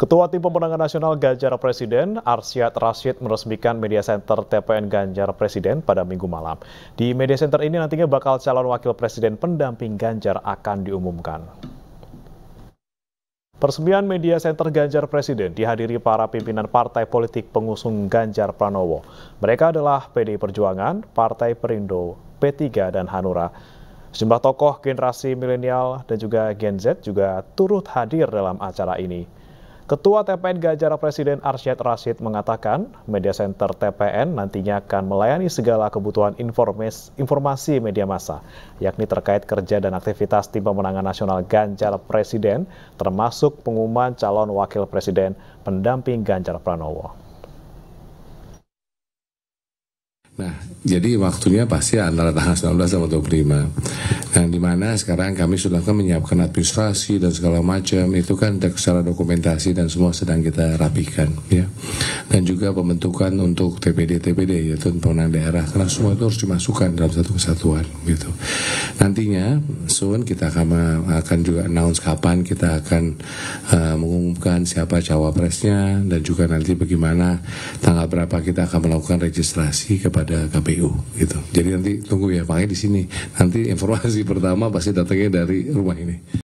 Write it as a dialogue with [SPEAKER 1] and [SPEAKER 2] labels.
[SPEAKER 1] Ketua Tim Pemenangan Nasional Ganjar Presiden, Arsyad Rashid meresmikan media center TPN Ganjar Presiden pada minggu malam. Di media center ini nantinya bakal calon wakil presiden pendamping Ganjar akan diumumkan. Peresmian media center Ganjar Presiden dihadiri para pimpinan partai politik pengusung Ganjar Pranowo. Mereka adalah PDI Perjuangan, Partai Perindo, P3, dan Hanura. Sejumlah tokoh generasi milenial dan juga Gen Z juga turut hadir dalam acara ini. Ketua TPN Ganjar Presiden Arsyad Rashid mengatakan, media center TPN nantinya akan melayani segala kebutuhan informasi media massa, yakni terkait kerja dan aktivitas tim pemenangan nasional Ganjar Presiden, termasuk pengumuman calon wakil presiden pendamping Ganjar Pranowo.
[SPEAKER 2] Nah, jadi waktunya pasti antara tanggal 19 sama 25 Nah mana sekarang kami sudah kan menyiapkan administrasi dan segala macam Itu kan secara dokumentasi dan semua sedang kita rapikan ya Dan juga pembentukan untuk TPD-TPD yaitu pemenang daerah Karena semua itu harus dimasukkan dalam satu kesatuan gitu Nantinya soon kita akan, akan juga announce kapan kita akan uh, mengumumkan siapa cawapresnya Dan juga nanti bagaimana tanggal berapa kita akan melakukan registrasi kepada KPU KPU gitu. Jadi nanti tunggu ya Pak di sini. Nanti informasi pertama pasti datangnya dari rumah ini.